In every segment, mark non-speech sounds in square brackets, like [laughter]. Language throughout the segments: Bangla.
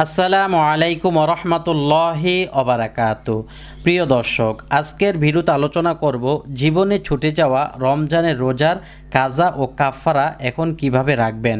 আসসালামু আলাইকুম রহমতুল্লাহি অবরাকাত প্রিয় দর্শক আজকের ভিরুত আলোচনা করব জীবনে ছুটে যাওয়া রমজানের রোজার কাজা ও কাফারা এখন কিভাবে রাখবেন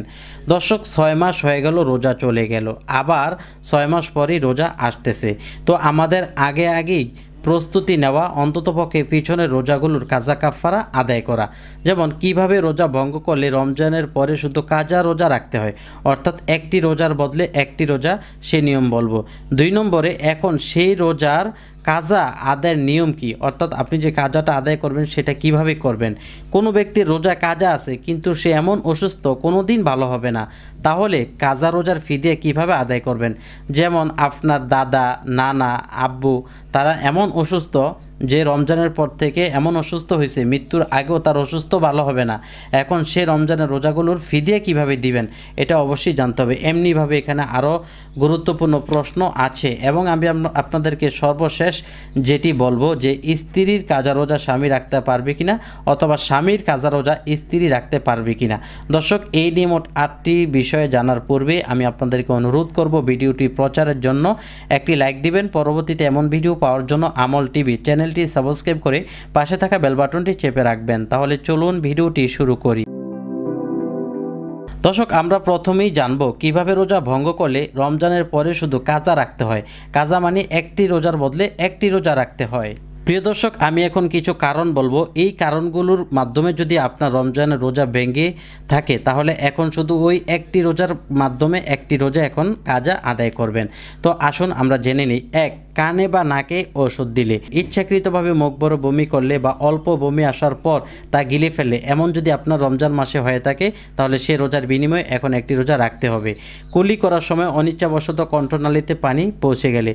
দর্শক ছয় মাস হয়ে গেল রোজা চলে গেল আবার ছয় মাস পরই রোজা আসতেছে তো আমাদের আগে আগেই প্রস্তুতি নেওয়া অন্ততপক্ষে পিছনের রোজাগুলোর কাজা কাফারা আদায় করা যেমন কিভাবে রোজা ভঙ্গ করলে রমজানের পরে শুধু কাজা রোজা রাখতে হয় অর্থাৎ একটি রোজার বদলে একটি রোজা সে নিয়ম বলবো দুই নম্বরে এখন সেই রোজার কাজা আদায়ের নিয়ম কি অর্থাৎ আপনি যে কাজাটা আদায় করবেন সেটা কিভাবে করবেন কোনো ব্যক্তির রোজা কাজা আছে কিন্তু সে এমন অসুস্থ কোনো দিন ভালো হবে না তাহলে কাজা রোজার দিয়ে কীভাবে আদায় করবেন যেমন আপনার দাদা নানা আব্বু তারা এমন অসুস্থ যে রমজানের পর থেকে এমন অসুস্থ হয়েছে মৃত্যুর আগেও তার অসুস্থ ভালো হবে না এখন সে রমজানের রোজাগুলোর ফিদিয়া কিভাবে দিবেন এটা অবশ্যই জানতে হবে এমনিভাবে এখানে আরও গুরুত্বপূর্ণ প্রশ্ন আছে এবং আমি আপনাদেরকে সর্বশেষ যেটি বলবো যে স্ত্রীর কাজা রোজা স্বামী রাখতে পারবে কিনা অথবা স্বামীর কাজা রোজা স্ত্রী রাখতে পারবে কিনা দর্শক এই নিয়ে মোট আটটি বিষয়ে জানার পূর্বে আমি আপনাদেরকে অনুরোধ করব ভিডিওটি প্রচারের জন্য একটি লাইক দিবেন পরবর্তীতে এমন ভিডিও পাওয়ার জন্য আমল টিভি চ্যানেল চ্যানেলটি সাবস্ক্রাইব করে পাশে থাকা বেল বাটনটি চেপে রাখবেন তাহলে চলুন ভিডিওটি শুরু করি দর্শক আমরা প্রথমেই জানব কিভাবে রোজা ভঙ্গ করলে রমজানের পরে শুধু কাজা রাখতে হয় কাজা মানে একটি রোজার বদলে একটি রোজা রাখতে হয় প্রিয় দর্শক আমি এখন কিছু কারণ বলবো এই কারণগুলোর মাধ্যমে যদি আপনার রমজানের রোজা ভেঙে থাকে তাহলে এখন শুধু ওই একটি রোজার মাধ্যমে একটি রোজা এখন কাজা আদায় করবেন তো আসুন আমরা জেনে নিই এক কানে বা নাকে ওষুধ দিলে ইচ্ছাকৃতভাবে মুখ বড় বমি করলে বা অল্প বমি আসার পর তা গিলে ফেলে এমন যদি আপনার রমজান মাসে হয়ে থাকে তাহলে সে রোজার বিনিময়ে এখন একটি রোজা রাখতে হবে কুলি করার সময় অনিচ্ছাবশত কণ্ঠনালীতে পানি পৌঁছে গেলে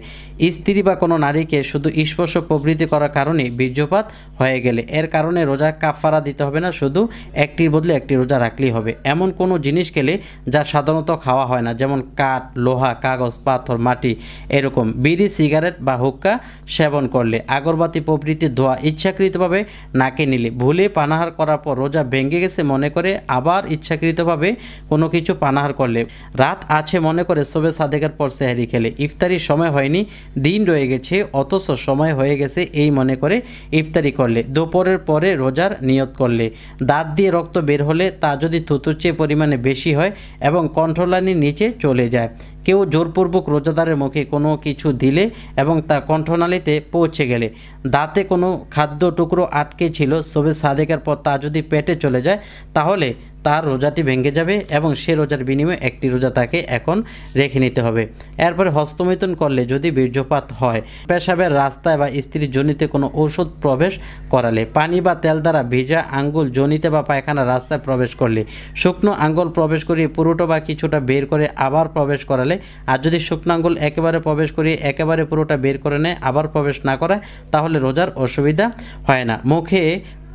স্ত্রী বা কোনো নারীকে শুধু স্পর্শ প্রবৃতি করার কারণে বীর্যপাত হয়ে গেলে এর কারণে রোজা কাফারা দিতে হবে না শুধু একটির বদলে একটি রোজা রাখলেই হবে এমন কোনো জিনিস খেলে যা সাধারণত খাওয়া হয় না যেমন কাঠ লোহা কাগজ পাথর মাটি এরকম বিড়ি সিগারেট সিগারেট বা হুক্কা সেবন করলে আগরবাতি প্রভৃতি ধোয়া ইচ্ছাকৃতভাবে নাকে নিলে ভুলে পানাহার করার পর রোজা ভেঙে গেছে মনে করে আবার ইচ্ছাকৃতভাবে কোনো কিছু পানাহার করলে রাত আছে মনে করে সবে সাদেকের পর সেহারি খেলে ইফতারির সময় হয়নি দিন রয়ে গেছে অথচ সময় হয়ে গেছে এই মনে করে ইফতারি করলে দুপুরের পরে রোজার নিয়ত করলে দাঁত দিয়ে রক্ত বের হলে তা যদি থুতুর চেয়ে পরিমাণে বেশি হয় এবং কন্ট্রোলানির নিচে চলে যায় কেউ জোরপূর্বক রোজাদারের মুখে কোনো কিছু দিলে এবং তা কণ্ঠনালীতে পৌঁছে গেলে দাঁতে কোনো খাদ্য টুকরো আটকে ছিল সবে সাদেকের পর তা যদি পেটে চলে যায় তাহলে তার রোজাটি ভেঙে যাবে এবং সে রোজার বিনিময়ে একটি রোজা তাকে এখন রেখে নিতে হবে এরপরে হস্তমৈথুন করলে যদি বীর্যপাত হয় পেশাবের রাস্তায় বা স্ত্রীর জনিতে কোনো ঔষধ প্রবেশ করালে পানি বা তেল দ্বারা ভিজা আঙ্গুল জনিতে বা পায়খানা রাস্তায় প্রবেশ করলে শুকনো আঙ্গুল প্রবেশ করিয়ে পুরোটা বা কিছুটা বের করে আবার প্রবেশ করালে আর যদি শুকনো আঙ্গুল একেবারে প্রবেশ করিয়ে একেবারে পুরোটা বের করে নেয় আবার প্রবেশ না করায় তাহলে রোজার অসুবিধা হয় না মুখে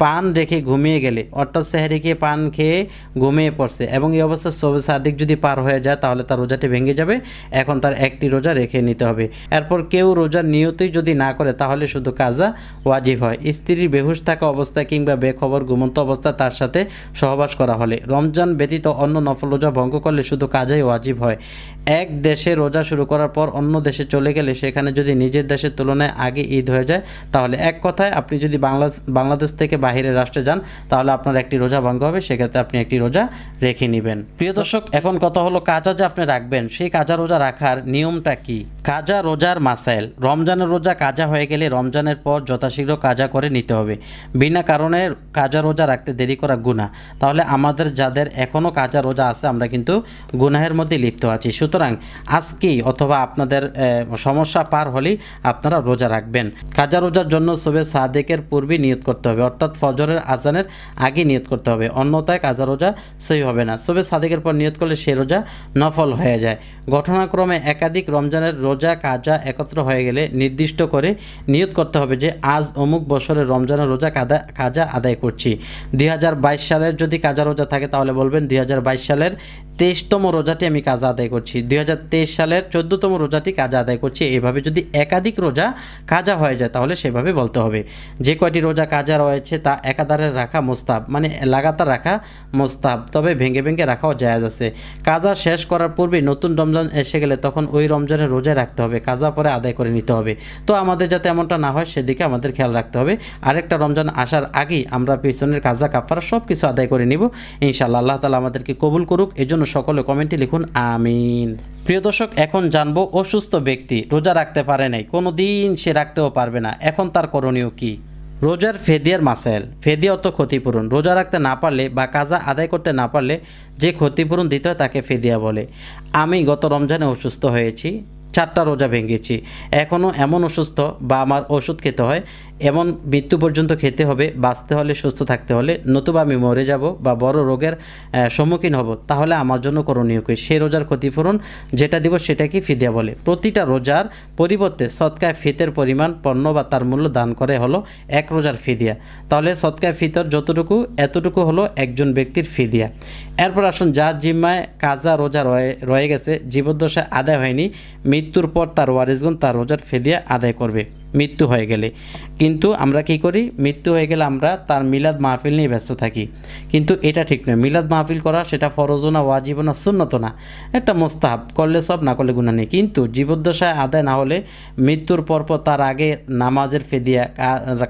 পান রেখে ঘুমিয়ে গেলে অর্থাৎ সেহারি খেয়ে পান খেয়ে ঘুমিয়ে পড়ছে এবং এই অবস্থা সবে সাদিক যদি পার হয়ে যায় তাহলে তার রোজাটি ভেঙে যাবে এখন তার একটি রোজা রেখে নিতে হবে এরপর কেউ রোজার নিয়তই যদি না করে তাহলে শুধু কাজা ওয়াজিব হয় স্ত্রীর বেহুশ থাকা অবস্থা কিংবা বেখবর ঘুমন্ত অবস্থা তার সাথে সহবাস করা হলে রমজান ব্যতীত অন্য নফল রোজা ভঙ্গ করলে শুধু কাজাই ওয়াজিব হয় এক দেশে রোজা শুরু করার পর অন্য দেশে চলে গেলে সেখানে যদি নিজের দেশের তুলনায় আগে ঈদ হয়ে যায় তাহলে এক কথায় আপনি যদি বাংলা বাংলাদেশ থেকে বাহিরের রাষ্ট্রে যান তাহলে আপনার একটি রোজা ভঙ্গ হবে সেক্ষেত্রে আপনি একটি রোজা রেখে নেবেন প্রিয় দর্শক এখন কথা হলো কাজা যে আপনি রাখবেন সেই কাজা রোজা রাখার নিয়মটা কি কাজা রোজার মাসাইল রমজানের রোজা কাজা হয়ে গেলে রমজানের পর যথাশীঘ্র কাজা করে নিতে হবে বিনা কারণে কাজা রোজা রাখতে দেরি করা গুণা তাহলে আমাদের যাদের এখনও কাজা রোজা আছে আমরা কিন্তু গুনাহের মধ্যে লিপ্ত আছি সুতরাং আজকেই অথবা আপনাদের সমস্যা পার হলেই আপনারা রোজা রাখবেন কাজা রোজার জন্য সবে সাদেকের পূর্বে নিয়োগ করতে হবে অর্থাৎ অর্থাৎ ফজরের আজানের আগে নিয়ত করতে হবে অন্যতায় কাজা রোজা সেই হবে না সবে সাদেকের পর নিয়ত করলে সে রোজা নফল হয়ে যায় ঘটনাক্রমে একাধিক রমজানের রোজা কাজা একত্র হয়ে গেলে নির্দিষ্ট করে নিয়ত করতে হবে যে আজ অমুক বছরের রমজানের রোজা কাদা কাজা আদায় করছি দুই সালের যদি কাজা রোজা থাকে তাহলে বলবেন দুই সালের তেইশতম রোজাটি আমি কাজা আদায় করছি দুই সালের চোদ্দতম রোজাটি কাজা আদায় করছি এভাবে যদি একাধিক রোজা কাজা হয়ে যায় তাহলে সেভাবে বলতে হবে যে কয়টি রোজা কাজা রয়েছে তা একাধারে রাখা মোস্তাব মানে লাগাতার রাখা মোস্তাব তবে ভেঙে ভেঙে রাখাও জায়াজ আছে কাজা শেষ করার পূর্বে নতুন রমজান এসে গেলে তখন ওই রমজানের রোজা রাখতে হবে কাজা পরে আদায় করে নিতে হবে তো আমাদের যাতে এমনটা না হয় সেদিকে আমাদের খেয়াল রাখতে হবে আরেকটা রমজান আসার আগেই আমরা পিছনের কাজা কাপড় সব কিছু আদায় করে নিব ইনশাল্লাহ আল্লাহ তালা আমাদেরকে কবুল করুক এজন্য সকলে কমেন্টে লিখুন আমিন প্রিয় দর্শক এখন জানবো অসুস্থ ব্যক্তি রোজা রাখতে পারে নাই কোনো দিন সে রাখতেও পারবে না এখন তার করণীয় কী রোজার ফেদিয়ার মাসাইল ফেদিয়া অত ক্ষতিপূরণ রোজা রাখতে না পারলে বা কাজা আদায় করতে না পারলে যে ক্ষতিপূরণ দিতে হয় তাকে ফেদিয়া বলে আমি গত রমজানে অসুস্থ হয়েছি চারটা রোজা ভেঙেছি এখনও এমন অসুস্থ বা আমার ওষুধ খেতে হয় এমন মৃত্যু পর্যন্ত খেতে হবে বাঁচতে হলে সুস্থ থাকতে হলে নতুবা আমি মরে যাব বা বড় রোগের সম্মুখীন হব তাহলে আমার জন্য করণীয় কী সে রোজার ক্ষতিপূরণ যেটা দিব সেটাকে ফিদিয়া বলে প্রতিটা রোজার পরিবর্তে সৎকায় ফিতের পরিমাণ পণ্য বা তার মূল্য দান করে হলো এক রোজার ফিদিয়া তাহলে সৎকায় ফিতর যতটুকু এতটুকু হলো একজন ব্যক্তির ফিদিয়া এরপর আসুন যার জিম্মায় কাজা রোজা রয়ে রয়ে গেছে জীবদ্দশায় আদায় হয়নি মৃত্যুর পর তার ওয়ারিসগুন তার রোজার ফিদিয়া আদায় করবে মৃত্যু হয়ে গেলে কিন্তু আমরা কি করি মৃত্যু হয়ে গেলে আমরা তার মিলাদ মাহফিল নিয়ে ব্যস্ত থাকি কিন্তু এটা ঠিক নয় মিলাদ মাহফিল করা সেটা ফরজও না ওয়াজিব না সুন্নত না একটা মোস্তাহাব করলে সব না করলে গুণা নেই কিন্তু জীবদ্দশায় আদায় না হলে মৃত্যুর পরপর তার আগে নামাজের ফেদিয়া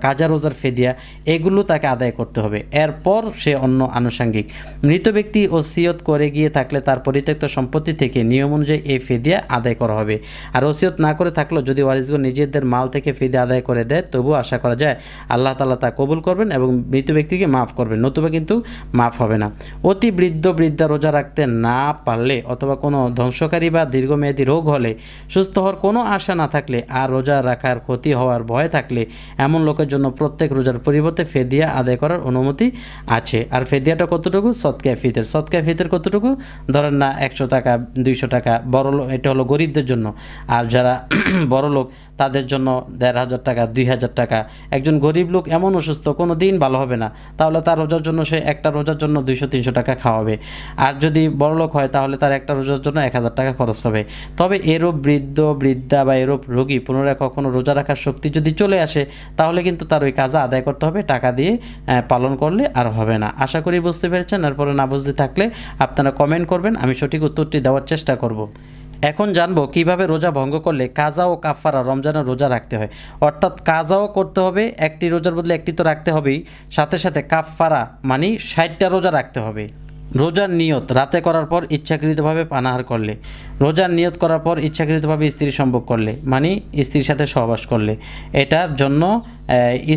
কাজা রোজার ফেদিয়া এগুলো তাকে আদায় করতে হবে এরপর সে অন্য আনুষাঙ্গিক মৃত ব্যক্তি ও সিয়ত করে গিয়ে থাকলে তার পরিত্যক্ত সম্পত্তি থেকে নিয়ম অনুযায়ী এই ফেদিয়া আদায় করা হবে আর ওসিয়ত না করে থাকলেও যদি ওয়ারিসগুলো নিজেদের মাল থেকে ফেদিয়া আদায় করে দেয় তবু আশা করা যায় আল্লাহ তালা তা কবুল করবেন এবং মৃত ব্যক্তিকে মাফ করবেন নতুবা কিন্তু মাফ হবে না অতি বৃদ্ধ বৃদ্ধা রোজা রাখতে না পারলে অথবা কোনো ধ্বংসকারী বা দীর্ঘমেয়াদী রোগ হলে সুস্থ হওয়ার কোনো আশা না থাকলে আর রোজা রাখার ক্ষতি হওয়ার ভয় থাকলে এমন লোকের জন্য প্রত্যেক রোজার পরিবর্তে ফেদিয়া আদায় করার অনুমতি আছে আর ফেদিয়াটা কতটুকু সৎকায় ফিতের সৎকায় ফিতের কতটুকু ধরেন না একশো টাকা দুইশো টাকা বড় এটা হলো গরিবদের জন্য আর যারা [clears throat] বড় লোক তাদের জন্য দেড় হাজার টাকা দুই হাজার টাকা একজন গরিব লোক এমন অসুস্থ কোনো দিন ভালো হবে না তাহলে তার রোজার জন্য সে একটা রোজার জন্য দুইশো তিনশো টাকা খাওয়াবে আর যদি বড়লোক হয় তাহলে তার একটা রোজার জন্য এক হাজার টাকা খরচ হবে তবে এরূপ বৃদ্ধ বৃদ্ধা বা এরূপ রোগী পুনরায় কখনো রোজা রাখার শক্তি যদি চলে আসে তাহলে কিন্তু তার ওই কাজা আদায় করতে হবে টাকা দিয়ে পালন করলে আর হবে না আশা করি বুঝতে পেরেছেন এরপরে না বুঝতে থাকলে আপনারা কমেন্ট করবেন আমি সঠিক উত্তরটি দেওয়ার চেষ্টা করব এখন জানবো কিভাবে রোজা ভঙ্গ করলে কাজা ও কাফারা রমজানের রোজা রাখতে হয় অর্থাৎ কাজাও করতে হবে একটি রোজার বদলে একটি তো রাখতে হবেই সাথে সাথে কাফারা মানে ষাটটা রোজা রাখতে হবে রোজার নিয়ত রাতে করার পর ইচ্ছাকৃতভাবে পানাহার করলে রোজার নিয়ত করার পর ইচ্ছাকৃতভাবে স্ত্রী সম্ভব করলে মানে স্ত্রীর সাথে সহবাস করলে এটার জন্য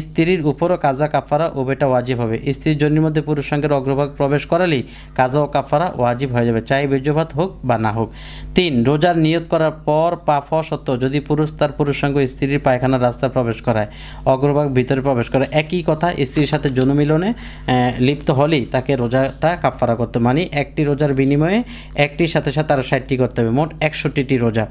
স্ত্রীর উপরও কাজা কাফারা বেটা ওয়াজিব হবে স্ত্রীর জন্য মধ্যে পুরুষ সঙ্গের অগ্রভাগ প্রবেশ করালেই কাজা ও কাফারা ওয়াজিব হয়ে যাবে চাই বীর্যভাত হোক বা না হোক তিন রোজার নিয়ত করার পর পা ফ সত্য যদি পুরুষ তার পুরুষ সঙ্গে স্ত্রীর পায়খানার রাস্তা প্রবেশ করায় অগ্রভাগ ভিতরে প্রবেশ করে একই কথা স্ত্রীর সাথে জনমিলনে লিপ্ত হলেই তাকে রোজাটা কাফারা করতে মানে একটি রোজার বিনিময়ে একটির সাথে সাথে আরও ষাটটি করতে হবে হবে মোট একষট্টিটি রোজা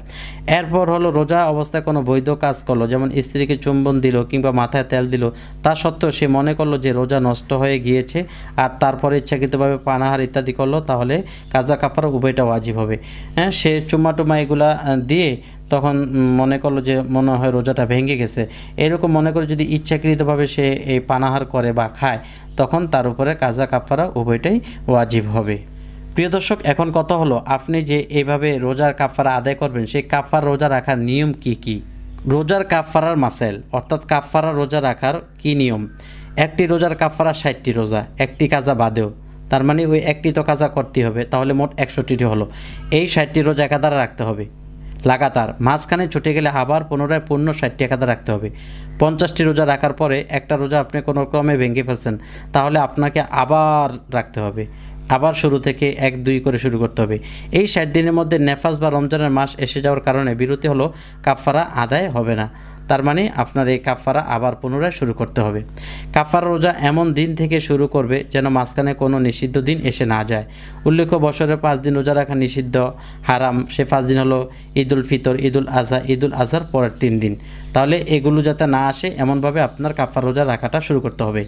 এরপর হলো রোজা অবস্থায় কোনো বৈধ কাজ করলো যেমন স্ত্রীকে চুম্বন দিল কিংবা মাথায় তেল দিল তা সত্ত্বেও সে মনে করলো যে রোজা নষ্ট হয়ে গিয়েছে আর তারপরে ইচ্ছাকৃতভাবে পানাহার ইত্যাদি করলো তাহলে কাজা কাপড় উভয়টা ওয়াজিব হবে হ্যাঁ সে চুম্মা টুমা এগুলা দিয়ে তখন মনে করলো যে মনে হয় রোজাটা ভেঙে গেছে এরকম মনে করে যদি ইচ্ছাকৃতভাবে সে এই পানাহার করে বা খায় তখন তার উপরে কাজা কাপড়া উভয়টাই ওয়াজিব হবে প্রিয় দর্শক এখন কথা হলো আপনি যে এভাবে রোজার কাফারা আদায় করবেন সেই কাফার রোজা রাখার নিয়ম কি কি রোজার কাফারার মাসেল অর্থাৎ কাফারা রোজা রাখার কি নিয়ম একটি রোজার কাফারা ষাটটি রোজা একটি কাজা বাদেও তার মানে ওই একটি তো কাজা করতে হবে তাহলে মোট একষট্টিটি হলো এই ষাটটি রোজা একাদারা রাখতে হবে লাগাতার মাঝখানে ছুটে গেলে আবার পুনরায় পূর্ণ ষাটটি একাদা রাখতে হবে পঞ্চাশটি রোজা রাখার পরে একটা রোজা আপনি কোনো ক্রমে ভেঙে ফেলছেন তাহলে আপনাকে আবার রাখতে হবে আবার শুরু থেকে এক দুই করে শুরু করতে হবে এই ষাট দিনের মধ্যে নেফাজ বা রমজানের মাস এসে যাওয়ার কারণে বিরতি হলো কাফারা আদায় হবে না তার মানে আপনার এই কাফারা আবার পুনরায় শুরু করতে হবে কাফার রোজা এমন দিন থেকে শুরু করবে যেন মাঝখানে কোনো নিষিদ্ধ দিন এসে না যায় উল্লেখ্য বছরের পাঁচ দিন রোজা রাখা নিষিদ্ধ হারাম সে পাঁচ দিন হলো ঈদুল ফিতর ঈদুল আজহা ঈদুল আজহার পরের তিন দিন তাহলে এগুলো যাতে না আসে এমনভাবে আপনার কাফার রোজা রাখাটা শুরু করতে হবে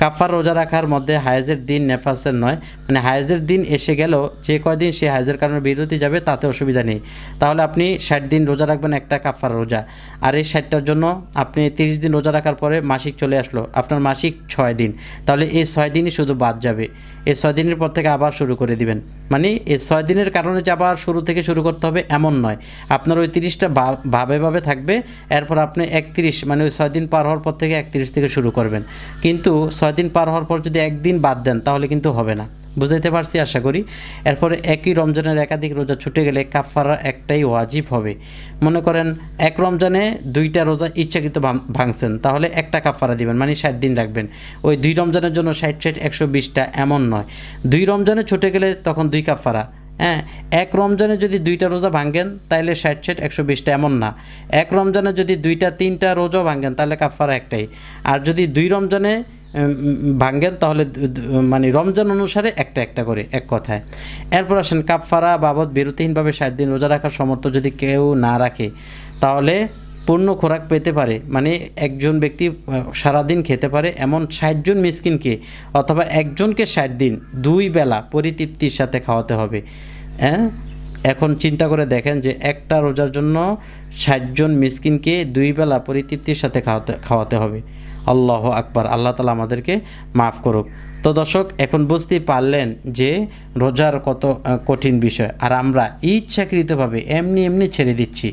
কাফার রোজা রাখার মধ্যে হায়েজের দিন নেফাসের নয় মানে হায়েজের দিন এসে গেল যে কয়দিন সে হায়েজের কারণে বিরতি যাবে তাতে অসুবিধা নেই তাহলে আপনি ষাট দিন রোজা রাখবেন একটা কাফার রোজা আর এই ষাটটার জন্য আপনি তিরিশ দিন রোজা রাখার পরে মাসিক চলে আসলো আপনার মাসিক ছয় দিন তাহলে এই ছয় দিনই শুধু বাদ যাবে এই ছয় দিনের পর থেকে আবার শুরু করে দিবেন মানে এই ছয় দিনের কারণে যে আবার শুরু থেকে শুরু করতে হবে এমন নয় আপনার ওই তিরিশটা ভাবে ভাবে থাকবে এরপর আপনি একত্রিশ মানে ওই ছয় দিন পার হওয়ার পর থেকে একত্রিশ থেকে শুরু করবেন কিন্তু ছয় দিন পার হওয়ার পর যদি একদিন বাদ দেন তাহলে কিন্তু হবে না বুঝাইতে পারছি আশা করি এরপরে একই রমজানের একাধিক রোজা ছুটে গেলে কাফারা একটাই ওয়াজিব হবে মনে করেন এক রমজানে দুইটা রোজা ইচ্ছাকৃত ভাঙছেন তাহলে একটা কাফারা দিবেন মানে ষাট দিন রাখবেন ওই দুই রমজানের জন্য ষাট ষাট একশো বিশটা এমন নয় দুই রমজানে ছুটে গেলে তখন দুই কাফারা হ্যাঁ এক রমজানে যদি দুইটা রোজা ভাঙ্গেন তাহলে ষাট ষাট একশো বিশটা এমন না এক রমজানে যদি দুইটা তিনটা রোজাও ভাঙ্গেন তাহলে কাফারা একটাই আর যদি দুই রমজানে ভাঙ্গেন তাহলে মানে রমজান অনুসারে একটা একটা করে এক কথায় এরপর আসেন কাপফারা বাবদ বিরতিহীনভাবে ষাট দিন রোজা রাখার সমর্থ যদি কেউ না রাখে তাহলে পূর্ণ খোরাক পেতে পারে মানে একজন ব্যক্তি সারাদিন খেতে পারে এমন ষাটজন মিসকিনকে অথবা একজনকে ষাট দিন দুই বেলা পরিতৃপ্তির সাথে খাওয়াতে হবে হ্যাঁ এখন চিন্তা করে দেখেন যে একটা রোজার জন্য ষাটজন মিসকিনকে দুই বেলা পরিতৃপ্তির সাথে খাওয়াতে খাওয়াতে হবে আল্লাহ আকবার আল্লাহ তালা আমাদেরকে মাফ করুক তো দর্শক এখন বুঝতে পারলেন যে রোজার কত কঠিন বিষয় আর আমরা ইচ্ছাকৃতভাবে এমনি এমনি ছেড়ে দিচ্ছি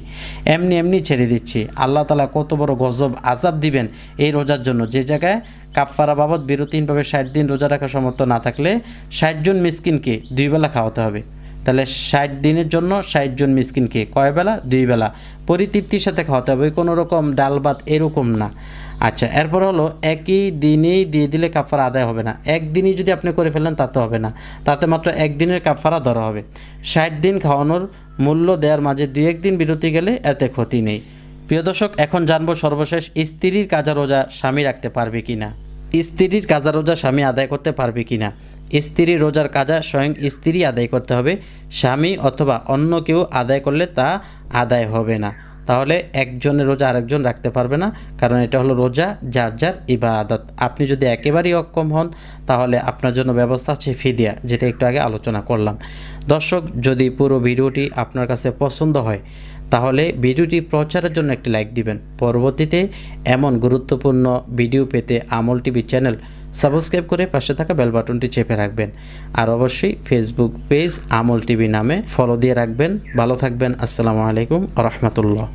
এমনি এমনি ছেড়ে দিচ্ছি আল্লাহ তালা কত বড় গজব আজাব দিবেন এই রোজার জন্য যে জায়গায় কাপফারা বাবদ বিরতিহীনভাবে ষাট দিন রোজা রাখা সমর্থ না থাকলে ষাটজন মিসকিনকে দুই বেলা খাওয়াতে হবে তাহলে ষাট দিনের জন্য ষাট জন মিসকিনকে কয় বেলা দুই বেলা পরিতৃপ্তির সাথে খাওয়াতে হবে কোনো রকম ডাল ভাত এরকম না আচ্ছা এরপর হলো একই দিনেই দিয়ে দিলে কাফারা আদায় হবে না একদিনই যদি আপনি করে ফেলেন তাতে হবে না তাতে মাত্র একদিনের কাফারা ধরা হবে ষাট দিন খাওয়ানোর মূল্য দেওয়ার মাঝে দু একদিন বিরতি গেলে এতে ক্ষতি নেই প্রিয় দর্শক এখন জানবো সর্বশেষ স্ত্রীর কাজা রোজা স্বামী রাখতে পারবে কি না স্ত্রীর কাজা রোজা স্বামী আদায় করতে পারবে কি না স্ত্রী রোজার কাজা স্বয়ং স্ত্রী আদায় করতে হবে স্বামী অথবা অন্য কেউ আদায় করলে তা আদায় হবে না তাহলে একজনের রোজা আরেকজন রাখতে পারবে না কারণ এটা হলো রোজা যার যার ইবাদত আপনি যদি একেবারেই অক্ষম হন তাহলে আপনার জন্য ব্যবস্থা আছে ফিদিয়া যেটা একটু আগে আলোচনা করলাম দর্শক যদি পুরো ভিডিওটি আপনার কাছে পছন্দ হয় তাহলে ভিডিওটি প্রচারের জন্য একটি লাইক দিবেন পরবর্তীতে এমন গুরুত্বপূর্ণ ভিডিও পেতে আমল টিভি চ্যানেল সাবস্ক্রাইব করে পাশে থাকা বেল বাটনটি চেপে রাখবেন আর অবশ্যই ফেসবুক পেজ আমল টিভি নামে ফলো দিয়ে রাখবেন ভালো থাকবেন আসসালামু আলাইকুম রহমতুল্লাহ